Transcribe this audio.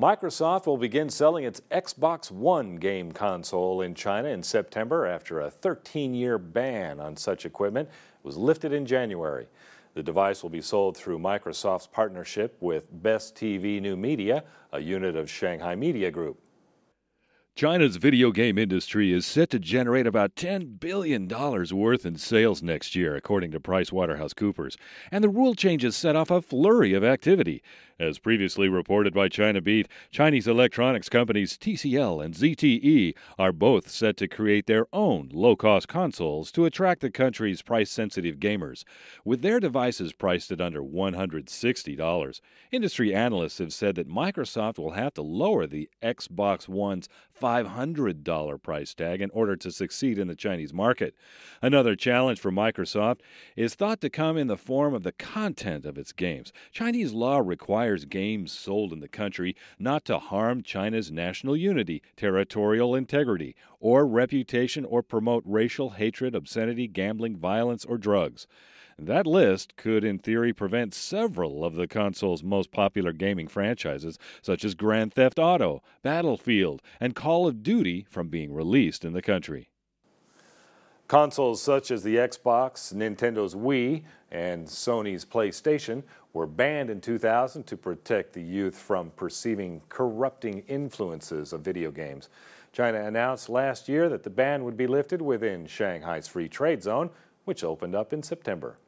Microsoft will begin selling its Xbox One game console in China in September after a 13-year ban on such equipment was lifted in January. The device will be sold through Microsoft's partnership with Best TV New Media, a unit of Shanghai Media Group. China's video game industry is set to generate about $10 billion worth in sales next year, according to PricewaterhouseCoopers. And the rule changes set off a flurry of activity. As previously reported by China Beat, Chinese electronics companies TCL and ZTE are both set to create their own low cost consoles to attract the country's price sensitive gamers, with their devices priced at under $160. Industry analysts have said that Microsoft will have to lower the Xbox One's $500 price tag in order to succeed in the Chinese market. Another challenge for Microsoft is thought to come in the form of the content of its games. Chinese law requires games sold in the country not to harm China's national unity, territorial integrity, or reputation or promote racial hatred, obscenity, gambling, violence, or drugs. That list could, in theory, prevent several of the console's most popular gaming franchises, such as Grand Theft Auto, Battlefield, and Call of Duty, from being released in the country. Consoles such as the Xbox, Nintendo's Wii, and Sony's PlayStation were banned in 2000 to protect the youth from perceiving corrupting influences of video games. China announced last year that the ban would be lifted within Shanghai's Free Trade Zone, which opened up in September.